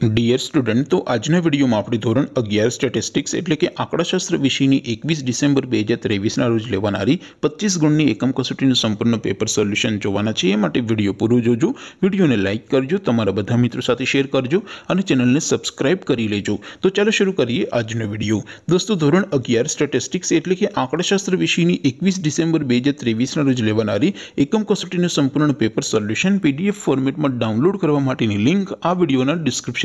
dear student तो आजने video म आपळी ધોરણ 11 स्टैटिस्टिक्स એટલે કે આંકડાશાસ્ત્ર વિષયની 21 ડિસેમ્બર 2023 ના રોજ લેવાણારી 25 ગુણની એકમ કસોટીનું સંપૂર્ણ પેપર સોલ્યુશન જોવાના છે માટે વિડીયો પૂરું જોજો વિડીયોને લાઈક કરજો તમારા બધા મિત્રો સાથે શેર કરજો અને ચેનલને સબ્સ્ક્રાઇબ કરી લેજો તો ચાલો શરૂ કરીએ આજનો વિડીયો દોસ્તો ધોરણ 11 स्टैटिस्टिक्स એટલે કે આંકડાશાસ્ત્ર વિષયની 21 ડિસેમ્બર 2023 ના રોજ લેવાણારી એકમ કસોટીનું સંપૂર્ણ પેપર સોલ્યુશન PDF ફોર્મેટમાં ડાઉનલોડ કરવા માટેની લિંક આ વિડીયોના ડિસ્ક્રિપ્શન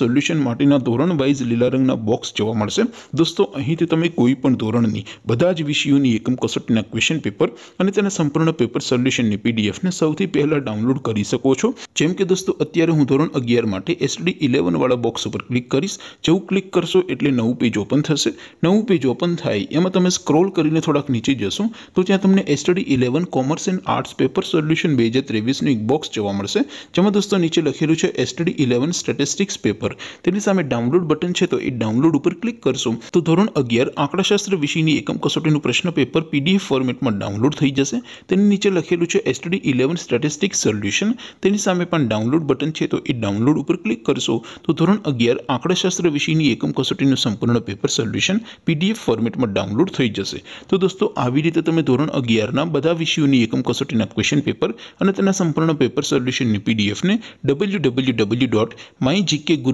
सोल्यूशन मार्टिना ધોરણ વાઇઝ લીલા રંગના બોક્સ જોવા મળશે દોસ્તો અહીંથી તમે કોઈ પણ ધોરણની બધા જ વિષયોની એકમ કસોટીના ક્વેશ્ચન પેપર અને તેના સંપૂર્ણ પેપર સોલ્યુશનની પીડીએફ ને સૌથી પહેલા ડાઉનલોડ કરી શકો છો જેમ કે દોસ્તો અત્યારે હું ધોરણ 11 માટે STD 11 વાળો બોક્સ ઉપર ક્લિક કરીશ જેવ ક્લિક કરશો એટલે નવું પેજ ઓપન થશે નવું પેજ ઓપન થાય એમાં તમે સ્ક્રોલ કરીને થોડક નીચે જશો તો ત્યાં તમને STD 11 commerce and arts paper solution 2023 નો એક બોક્સ જોવા મળશે જેમાં દોસ્તો નીચે લખેલું છે STD 11 स्टैटिस्टिक्स પેપર તની સામે ડાઉનલોડ બટન છે તો ઈ ડાઉનલોડ ઉપર ક્લિક કરશો તો ધોરણ 11 આંકડાશાસ્ત્ર વિષયની એકમ કસોટીનું પ્રશ્ન પેપર PDF ફોર્મેટમાં ડાઉનલોડ થઈ જશે તેની નીચે લખેલું છે STD 11 स्टैटिस्टिक्स સોલ્યુશન તેની સામે પણ ડાઉનલોડ બટન છે તો ઈ ડાઉનલોડ ઉપર ક્લિક કરશો તો ધોરણ 11 આંકડાશાસ્ત્ર વિષયની એકમ કસોટીનું સંપૂર્ણ પેપર સોલ્યુશન PDF ફોર્મેટમાં ડાઉનલોડ થઈ જશે તો દોસ્તો આવી રીતે તમે ધોરણ 11 ના બધા વિષયોની એકમ કસોટીના ક્વેશ્ચન પેપર અને તેના સંપૂર્ણ પેપર સોલ્યુશનની PDF ને www.mygk